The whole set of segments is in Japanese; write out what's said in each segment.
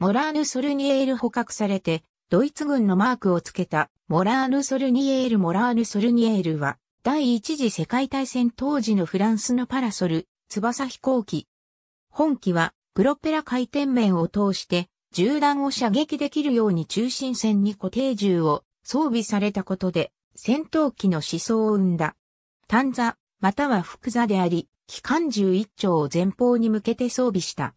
モラーヌ・ソルニエール捕獲されて、ドイツ軍のマークをつけた、モラーヌ・ソルニエール・モラーヌ・ソルニエールは、第一次世界大戦当時のフランスのパラソル、翼飛行機。本機は、プロペラ回転面を通して、銃弾を射撃できるように中心線に固定銃を装備されたことで、戦闘機の思想を生んだ。単座、または複座であり、機関銃一丁を前方に向けて装備した。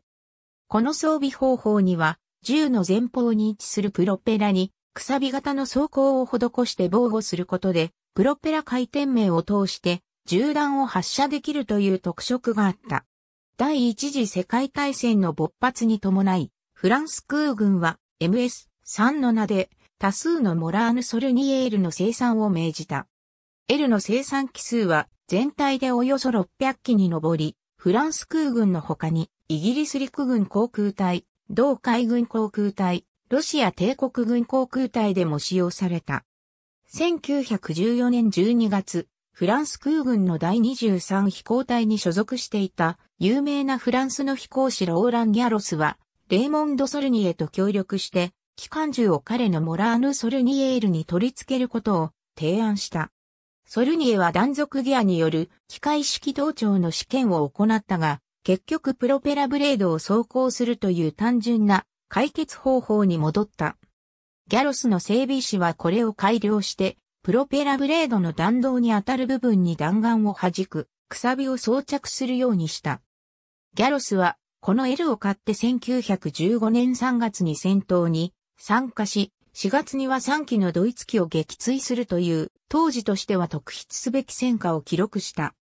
この装備方法には、銃の前方に位置するプロペラに、くさび型の装甲を施して防護することで、プロペラ回転面を通して、銃弾を発射できるという特色があった。第一次世界大戦の勃発に伴い、フランス空軍は MS-3 の名で多数のモラーヌ・ソルニエールの生産を命じた。L の生産機数は全体でおよそ600機に上り、フランス空軍の他に、イギリス陸軍航空隊、同海軍航空隊、ロシア帝国軍航空隊でも使用された。1914年12月、フランス空軍の第23飛行隊に所属していた有名なフランスの飛行士ローラン・ギャロスは、レーモンド・ソルニエと協力して、機関銃を彼のモラーヌ・ソルニエールに取り付けることを提案した。ソルニエは断続ギアによる機械式同調の試験を行ったが、結局プロペラブレードを走行するという単純な解決方法に戻った。ギャロスの整備士はこれを改良して、プロペラブレードの弾道に当たる部分に弾丸を弾く、くさびを装着するようにした。ギャロスは、この L を買って1915年3月に戦闘に参加し、4月には3機のドイツ機を撃墜するという、当時としては特筆すべき戦果を記録した。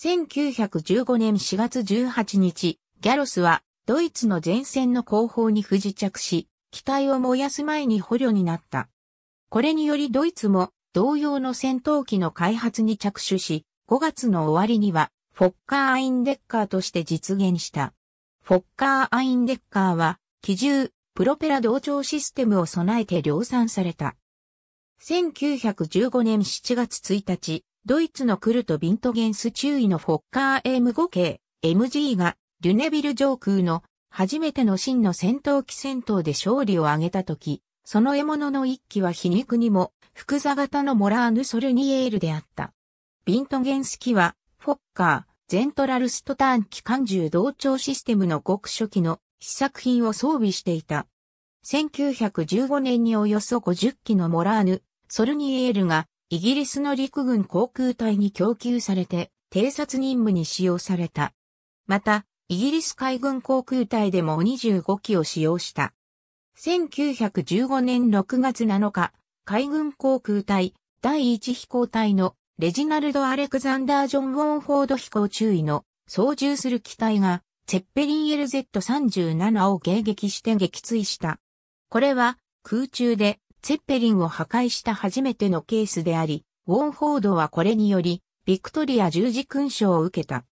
1915年4月18日、ギャロスはドイツの前線の後方に不時着し、機体を燃やす前に捕虜になった。これによりドイツも同様の戦闘機の開発に着手し、5月の終わりにはフォッカー・アインデッカーとして実現した。フォッカー・アインデッカーは、機銃、プロペラ同調システムを備えて量産された。1915年7月1日、ドイツのクルト・ビントゲンス中尉のフォッカー M5 系 MG がルネビル上空の初めての真の戦闘機戦闘で勝利を挙げたとき、その獲物の一機は皮肉にも、複座型のモラーヌ・ソルニエールであった。ビントゲンス機は、フォッカー、ゼントラルストターン機関銃同調システムの極初期の試作品を装備していた。1915年におよそ50機のモラーヌ、ソルニエールがイギリスの陸軍航空隊に供給されて偵察任務に使用された。また、イギリス海軍航空隊でも25機を使用した。1915年6月7日、海軍航空隊第1飛行隊のレジナルド・アレクザンダー・ジョン・ウォンフォード飛行注意の操縦する機体がェッペリン LZ37 を迎撃して撃墜した。これは空中でツェッペリンを破壊した初めてのケースであり、ウォンフォードはこれにより、ビクトリア十字勲章を受けた。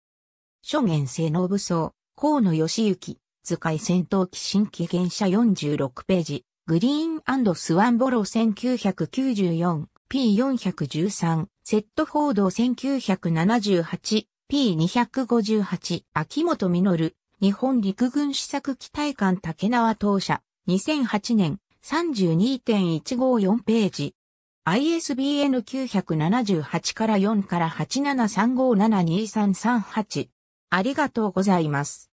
諸元性能武装、河野義行、図解戦闘機新機原社46ページ、グリーンスワンボロー 1994P413、セットフォード1978 P258 秋元実日本陸軍試作機体艦竹縄当社2008年32.154ページ ISBN 978から4から873572338ありがとうございます。